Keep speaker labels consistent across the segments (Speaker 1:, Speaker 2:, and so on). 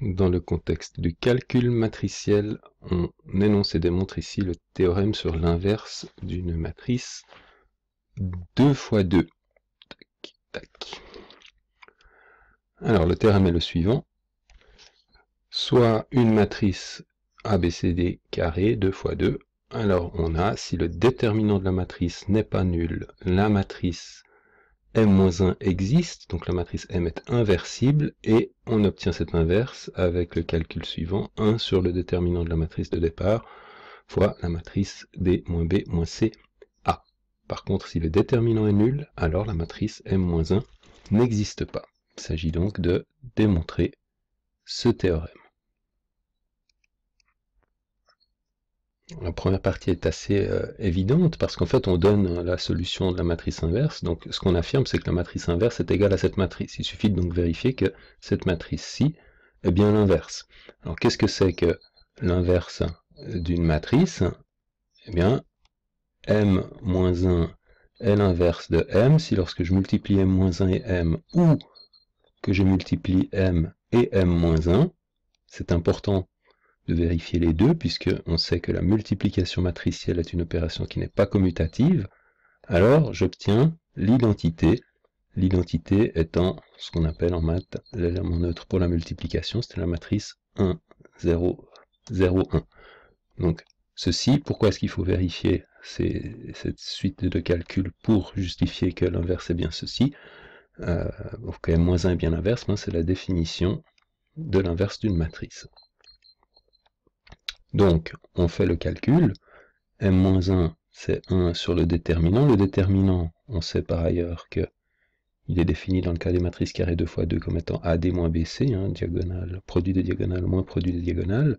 Speaker 1: Dans le contexte du calcul matriciel, on énonce et démontre ici le théorème sur l'inverse d'une matrice 2 fois 2. Alors, le théorème est le suivant. Soit une matrice ABCD carré 2 fois 2. Alors, on a, si le déterminant de la matrice n'est pas nul, la matrice m-1 existe, donc la matrice M est inversible, et on obtient cette inverse avec le calcul suivant, 1 sur le déterminant de la matrice de départ, fois la matrice D, B, C, A. Par contre, si le déterminant est nul, alors la matrice M-1 n'existe pas. Il s'agit donc de démontrer ce théorème. la première partie est assez euh, évidente parce qu'en fait on donne la solution de la matrice inverse. Donc ce qu'on affirme c'est que la matrice inverse est égale à cette matrice. Il suffit donc de vérifier que cette matrice-ci est bien l'inverse. Alors qu'est-ce que c'est que l'inverse d'une matrice Eh bien m 1 est l'inverse de m si lorsque je multiplie m 1 et m ou que je multiplie m et m 1. C'est important de vérifier les deux, puisque on sait que la multiplication matricielle est une opération qui n'est pas commutative, alors j'obtiens l'identité, l'identité étant ce qu'on appelle en maths l'élément neutre pour la multiplication, c'est la matrice 1, 0, 0, 1. Donc ceci, pourquoi est-ce qu'il faut vérifier cette suite de calculs pour justifier que l'inverse est bien ceci euh, moins 1 est bien l'inverse, hein, c'est la définition de l'inverse d'une matrice. Donc, on fait le calcul. M-1, c'est 1 sur le déterminant. Le déterminant, on sait par ailleurs que il est défini dans le cas des matrices carrées 2 fois 2 comme étant AD moins BC, hein, diagonale, produit de diagonale, moins produit de diagonale,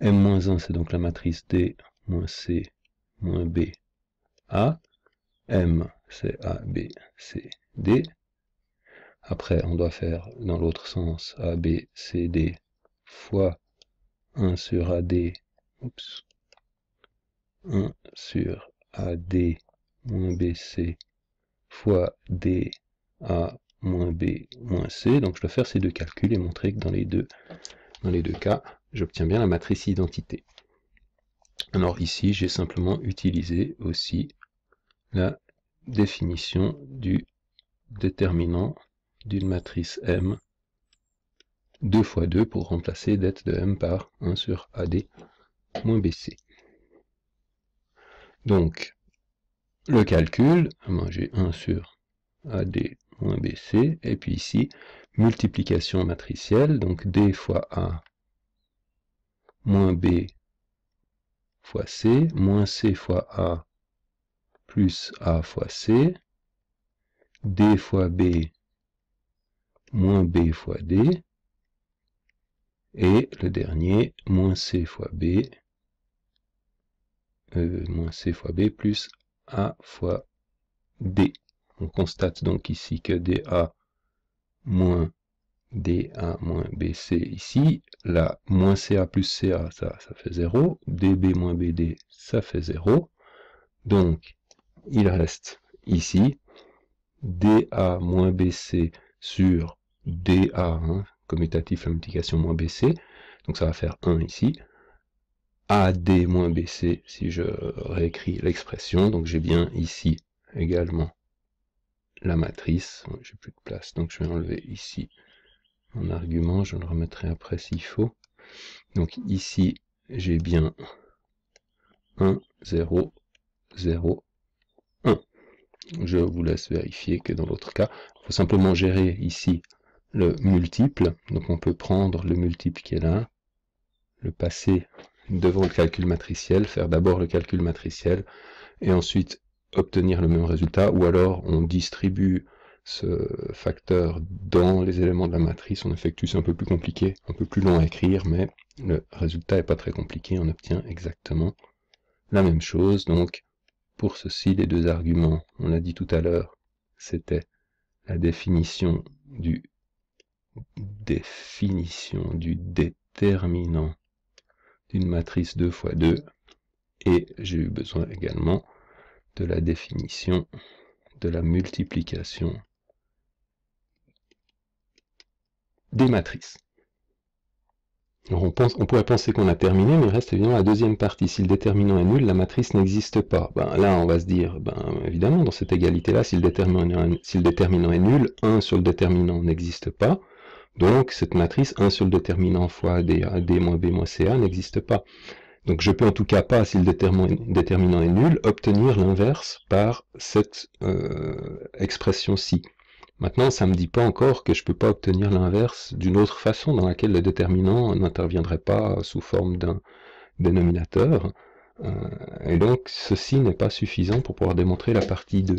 Speaker 1: M-1, c'est donc la matrice D moins C moins B A. M, c'est A, B, C, D. Après, on doit faire dans l'autre sens A, B, C, D fois 1 sur AD, sur AD moins BC fois DA moins B moins C. Donc je dois faire ces deux calculs et montrer que dans les deux, dans les deux cas, j'obtiens bien la matrice identité. Alors ici, j'ai simplement utilisé aussi la définition du déterminant d'une matrice M 2 fois 2 pour remplacer det de m par 1 sur AD moins BC. Donc, le calcul, j'ai 1 sur AD moins BC, et puis ici, multiplication matricielle, donc D fois A moins B fois C, moins C fois A plus A fois C, D fois B moins B fois D, et le dernier, moins C fois B, euh, moins C fois B plus A fois D. On constate donc ici que DA moins DA moins BC ici. Là, moins CA plus CA, ça, ça fait 0. DB moins BD, ça fait 0. Donc, il reste ici DA moins BC sur DA, hein, commutatif, la multiplication moins BC, donc ça va faire 1 ici, AD moins BC, si je réécris l'expression, donc j'ai bien ici également la matrice, j'ai plus de place, donc je vais enlever ici mon argument, je le remettrai après s'il faut, donc ici j'ai bien 1, 0, 0, 1. Je vous laisse vérifier que dans l'autre cas, il faut simplement gérer ici le multiple, donc on peut prendre le multiple qui est là, le passer devant le calcul matriciel, faire d'abord le calcul matriciel, et ensuite obtenir le même résultat, ou alors on distribue ce facteur dans les éléments de la matrice, on effectue, c'est un peu plus compliqué, un peu plus long à écrire, mais le résultat n'est pas très compliqué, on obtient exactement la même chose, donc pour ceci, les deux arguments, on l'a dit tout à l'heure, c'était la définition du définition du déterminant d'une matrice 2 fois 2 et j'ai eu besoin également de la définition de la multiplication des matrices. on, pourrait penser qu'on a terminé, mais il reste évidemment la deuxième partie. Si le déterminant est nul, la matrice n'existe pas. Ben, là, on va se dire, ben, évidemment, dans cette égalité-là, si, si, le déterminant est nul, 1 sur le déterminant n'existe pas. Donc cette matrice, un seul déterminant fois AD, AD moins B moins CA n'existe pas. Donc je peux en tout cas pas, si le déterminant est nul, obtenir l'inverse par cette euh, expression-ci. Maintenant, ça ne me dit pas encore que je ne peux pas obtenir l'inverse d'une autre façon dans laquelle le déterminant n'interviendrait pas sous forme d'un dénominateur. Euh, et donc ceci n'est pas suffisant pour pouvoir démontrer la partie 2.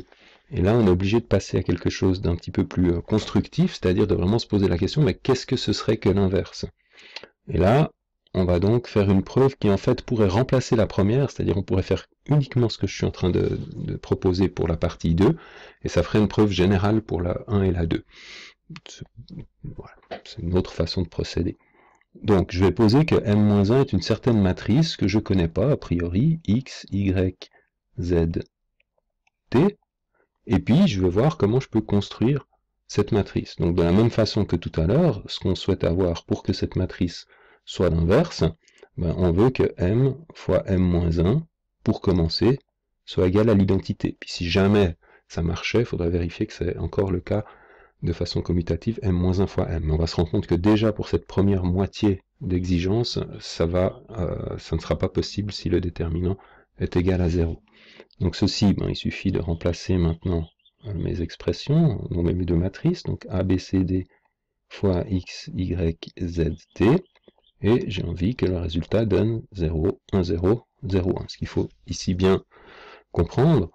Speaker 1: Et là, on est obligé de passer à quelque chose d'un petit peu plus euh, constructif, c'est-à-dire de vraiment se poser la question, mais qu'est-ce que ce serait que l'inverse Et là, on va donc faire une preuve qui en fait pourrait remplacer la première, c'est-à-dire on pourrait faire uniquement ce que je suis en train de, proposer pour la partie 2, et ça ferait une preuve générale pour la 1 et la 2. C'est une autre façon de procéder. Donc je vais poser que m-1 est une certaine matrice que je connais pas, a priori, x, y, z, t, et puis, je veux voir comment je peux construire cette matrice. Donc, de la même façon que tout à l'heure, ce qu'on souhaite avoir pour que cette matrice soit l'inverse, ben, on veut que m fois m-1, moins pour commencer, soit égal à l'identité. Puis si jamais ça marchait, il faudrait vérifier que c'est encore le cas de façon commutative m-1 moins fois m. On va se rendre compte que déjà pour cette première moitié d'exigence, ça, va, euh, ça ne sera pas possible si le déterminant est égal à 0. Donc ceci, ben, il suffit de remplacer maintenant euh, mes expressions, donc mes deux matrices, donc A, D fois X, Y, Z, T, et j'ai envie que le résultat donne 0, 1, 0, 0, 1. Ce qu'il faut ici bien comprendre,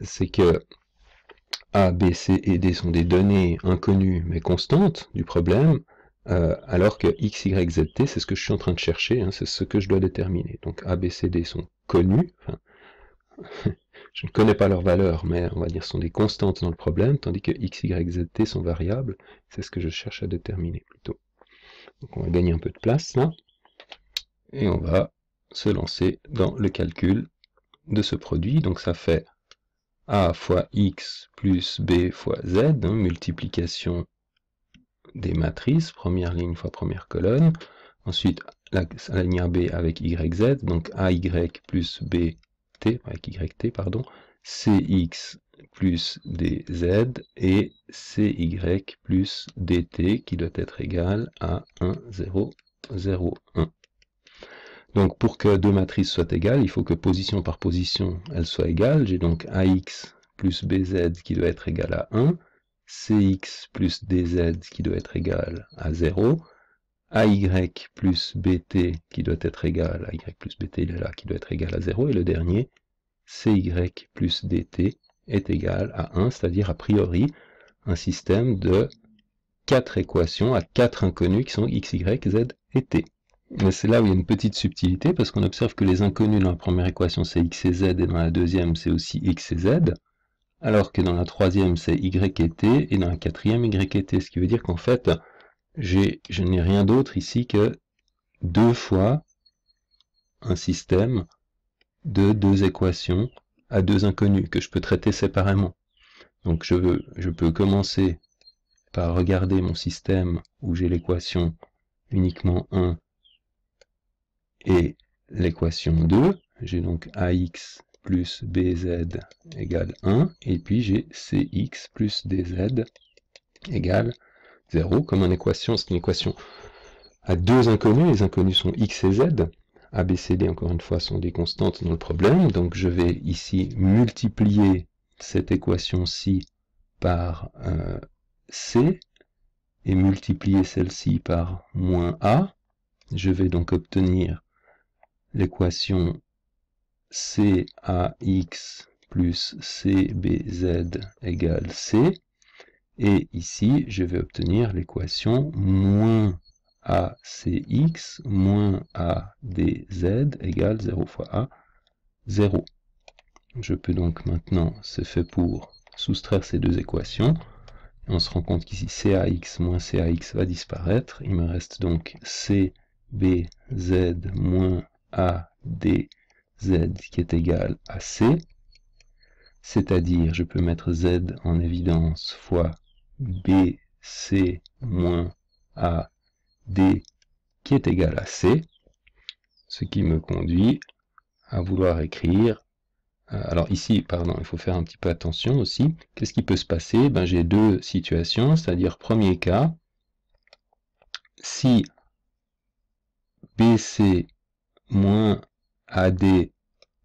Speaker 1: c'est que A, B, C et D sont des données inconnues mais constantes du problème, euh, alors que x, y, z, t, c'est ce que je suis en train de chercher, hein, c'est ce que je dois déterminer. Donc a, b, c, d sont connus, je ne connais pas leurs valeurs, mais on va dire sont des constantes dans le problème, tandis que x, y, z, t sont variables, c'est ce que je cherche à déterminer plutôt. Donc on va gagner un peu de place là, et on va se lancer dans le calcul de ce produit, donc ça fait a fois x plus b fois z, hein, multiplication des matrices, première ligne fois première colonne, ensuite la, ligne AB avec YZ, donc AY plus BT, avec YT, pardon, CX plus DZ et CY plus DT qui doit être égal à 1, 0, 0, 1. Donc pour que deux matrices soient égales, il faut que position par position, elles soient égales. J'ai donc AX plus BZ qui doit être égal à 1, cx plus dz qui doit être égal à 0, ay plus bt qui doit être égal à y plus bt, il est là, qui doit être égal à 0, et le dernier, cy plus dt est égal à 1, c'est-à-dire a priori un système de 4 équations à 4 inconnues qui sont x, y, z et t. c'est là où il y a une petite subtilité, parce qu'on observe que les inconnues dans la première équation, c'est x et z, et dans la deuxième, c'est aussi x et z alors que dans la troisième c'est y et t, et dans la quatrième y et t, ce qui veut dire qu'en fait, je n'ai rien d'autre ici que deux fois un système de deux équations à deux inconnues que je peux traiter séparément. Donc je, veux, je peux commencer par regarder mon système où j'ai l'équation uniquement 1 et l'équation 2. J'ai donc ax plus bz égale 1, et puis j'ai cx plus dz égale 0, comme une équation, c'est une équation à deux inconnus, les inconnus sont x et z, a, b, c, d, encore une fois, sont des constantes dans le problème, donc je vais ici multiplier cette équation-ci par euh, c, et multiplier celle-ci par moins a, je vais donc obtenir l'équation CAX plus CBZ égale C. Et ici, je vais obtenir l'équation moins ACX moins ADZ égale 0 fois A, 0. Je peux donc maintenant, c'est fait pour, soustraire ces deux équations. on se rend compte qu'ici CAX moins CAX va disparaître. Il me reste donc CBZ moins ADZ z qui est égal à c, c'est-à-dire je peux mettre z en évidence fois BC moins AD qui est égal à c, ce qui me conduit à vouloir écrire euh, alors ici, pardon, il faut faire un petit peu attention aussi. Qu'est-ce qui peut se passer ben, J'ai deux situations, c'est-à-dire premier cas, si BC moins AD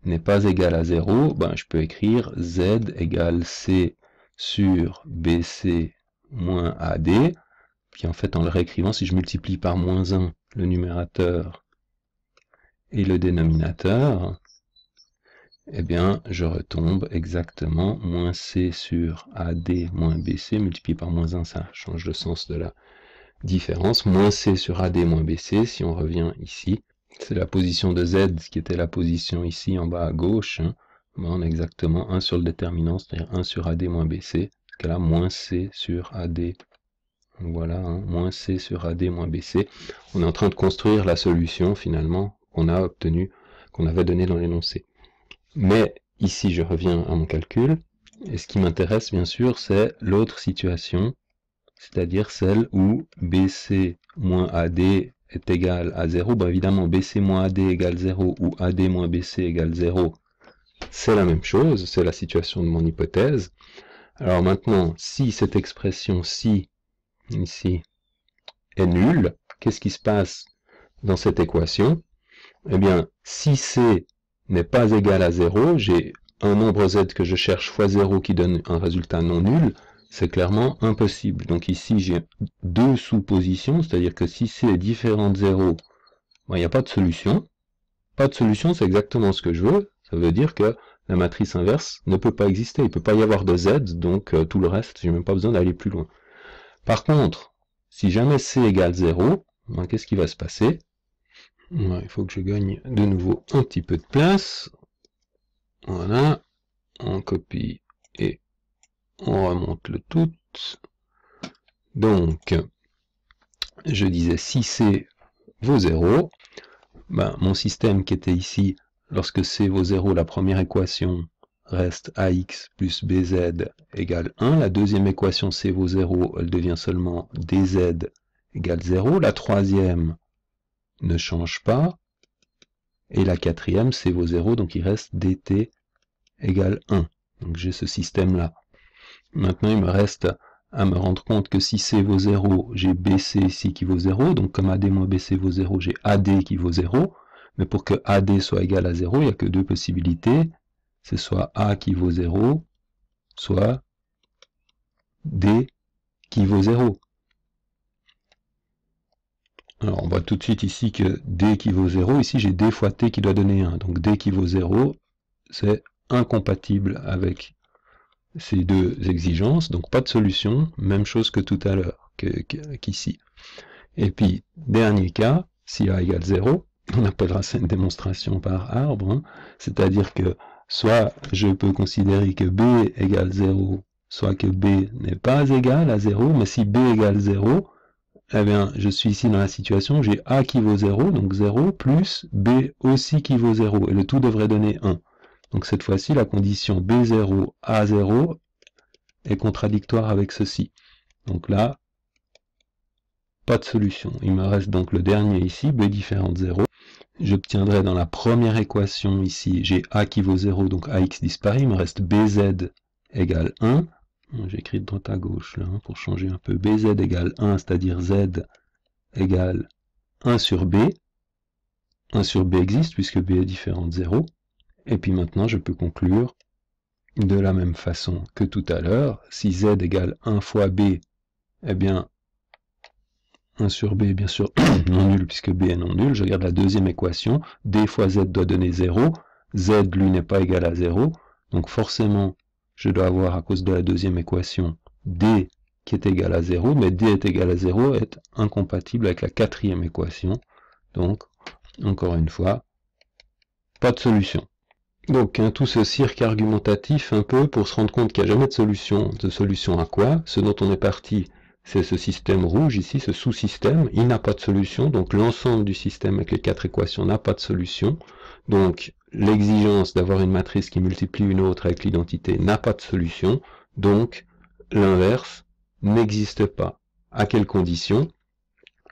Speaker 1: n'est pas égal à 0, ben je peux écrire Z égale C sur BC moins AD. Puis en fait, en le réécrivant, si je multiplie par moins 1 le numérateur et le dénominateur, eh bien, je retombe exactement moins C sur AD moins BC, multiplié par moins 1, ça change le sens de la différence, moins C sur AD moins BC, si on revient ici, c'est la position de Z ce qui était la position ici en bas à gauche. Hein. On a exactement 1 sur le déterminant, c'est-à-dire 1 sur AD moins BC. là, moins C sur AD. voilà, hein, moins C sur AD moins BC. On est en train de construire la solution finalement qu'on a obtenu, qu'on avait donnée dans l'énoncé. Mais ici, je reviens à mon calcul. Et ce qui m'intéresse, bien sûr, c'est l'autre situation, c'est-à-dire celle où BC moins AD est égal à 0, bah, évidemment BC moins AD égale 0 ou AD moins BC égale 0, c'est la même chose, c'est la situation de mon hypothèse. Alors maintenant, si cette expression si, ici, est nulle, qu'est-ce qui se passe dans cette équation Eh bien, si C n'est pas égal à 0, j'ai un nombre z que je cherche fois 0 qui donne un résultat non nul, c'est clairement impossible. Donc ici, j'ai deux sous-positions, c'est-à-dire que si c'est différent de 0, ben, il n'y a pas de solution. Pas de solution, c'est exactement ce que je veux. Ça veut dire que la matrice inverse ne peut pas exister. Il ne peut pas y avoir de z, donc euh, tout le reste, j'ai même pas besoin d'aller plus loin. Par contre, si jamais c égale 0, ben, qu'est-ce qui va se passer Il faut que je gagne de nouveau un petit peu de place. Voilà, on copie et on remonte le tout. Donc, je disais, si C vaut 0, mon système qui était ici, lorsque C vaut 0, la première équation reste AX plus BZ égale 1. La deuxième équation C vaut 0, elle devient seulement DZ égale 0. La troisième ne change pas. Et la quatrième, C vaut 0, donc il reste DT égale 1. Donc j'ai ce système-là. Maintenant, il me reste à me rendre compte que si C vaut 0, j'ai BC ici qui vaut 0. Donc comme AD moins BC vaut 0, j'ai AD qui vaut 0. Mais pour que AD soit égal à 0, il n'y a que deux possibilités. C'est soit A qui vaut 0, soit D qui vaut 0. Alors on voit tout de suite ici que D qui vaut 0, ici j'ai D fois T qui doit donner 1. Donc D qui vaut 0, c'est incompatible avec ces deux exigences, donc pas de solution, même chose que tout à l'heure, qu'ici. Et puis, dernier cas, si A égale 0, on appellera ça une démonstration par arbre, hein. c'est-à-dire que soit je peux considérer que B égale 0, soit que B n'est pas égal à 0, mais si B égale 0, eh bien, je suis ici dans la situation, j'ai A qui vaut 0, donc 0, plus B aussi qui vaut 0, et le tout devrait donner 1. Donc cette fois-ci, la condition B0, A0 est contradictoire avec ceci. Donc là, pas de solution. Il me reste donc le dernier ici, B différent de 0. J'obtiendrai dans la première équation ici, j'ai A qui vaut 0, donc AX disparaît. Il me reste BZ égale 1. J'écris de droite à gauche là, hein, pour changer un peu. BZ égale 1, c'est-à-dire Z égale 1 sur B. 1 sur B existe puisque B est différent de 0. Et puis maintenant, je peux conclure de la même façon que tout à l'heure. Si z égale 1 fois b, eh bien, 1 sur b est bien sûr non nul puisque b est non nul. Je regarde la deuxième équation. d fois z doit donner 0. z, lui, n'est pas égal à 0. Donc forcément, je dois avoir, à cause de la deuxième équation, d qui est égal à 0, mais d est égal à 0 est incompatible avec la quatrième équation. Donc, encore une fois, pas de solution. Donc hein, tout ce cirque argumentatif un peu pour se rendre compte qu'il n'y a jamais de solution. De solution à quoi Ce dont on est parti, c'est ce système rouge ici, ce sous-système, il n'a pas de solution, donc l'ensemble du système avec les quatre équations n'a pas de solution. Donc l'exigence d'avoir une matrice qui multiplie une autre avec l'identité n'a pas de solution, donc l'inverse n'existe pas. À quelle condition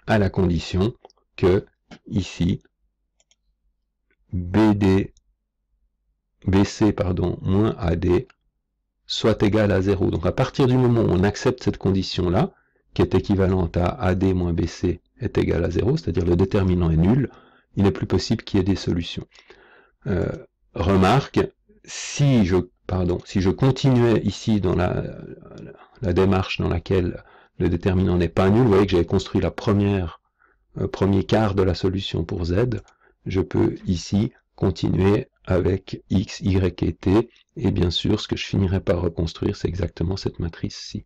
Speaker 1: À la condition que, ici, BD BC pardon, moins AD soit égal à 0. Donc à partir du moment où on accepte cette condition-là, qui est équivalente à AD moins BC est égal à 0, c'est-à-dire le déterminant est nul, il n'est plus possible qu'il y ait des solutions. Euh, remarque, si je, pardon, si je continuais ici dans la, démarche dans laquelle le déterminant n'est pas nul, vous voyez que j'avais construit la première, euh, premier quart de la solution pour Z, je peux ici continuer avec x, y et t. Et bien sûr, ce que je finirai par reconstruire, c'est exactement cette matrice-ci.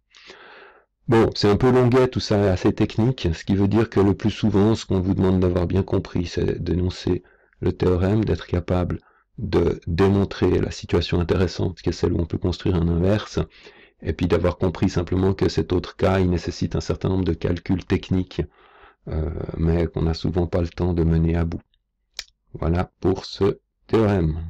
Speaker 1: Bon, c'est un peu longuet, tout ça est assez technique, ce qui veut dire que le plus souvent, ce qu'on vous demande d'avoir bien compris, c'est d'énoncer le théorème, d'être capable de démontrer la situation intéressante, qui est celle où on peut construire un inverse, et puis d'avoir compris simplement que cet autre cas, il nécessite un certain nombre de calculs techniques, euh, mais qu'on n'a souvent pas le temps de mener à bout. Voilà pour ce théorème.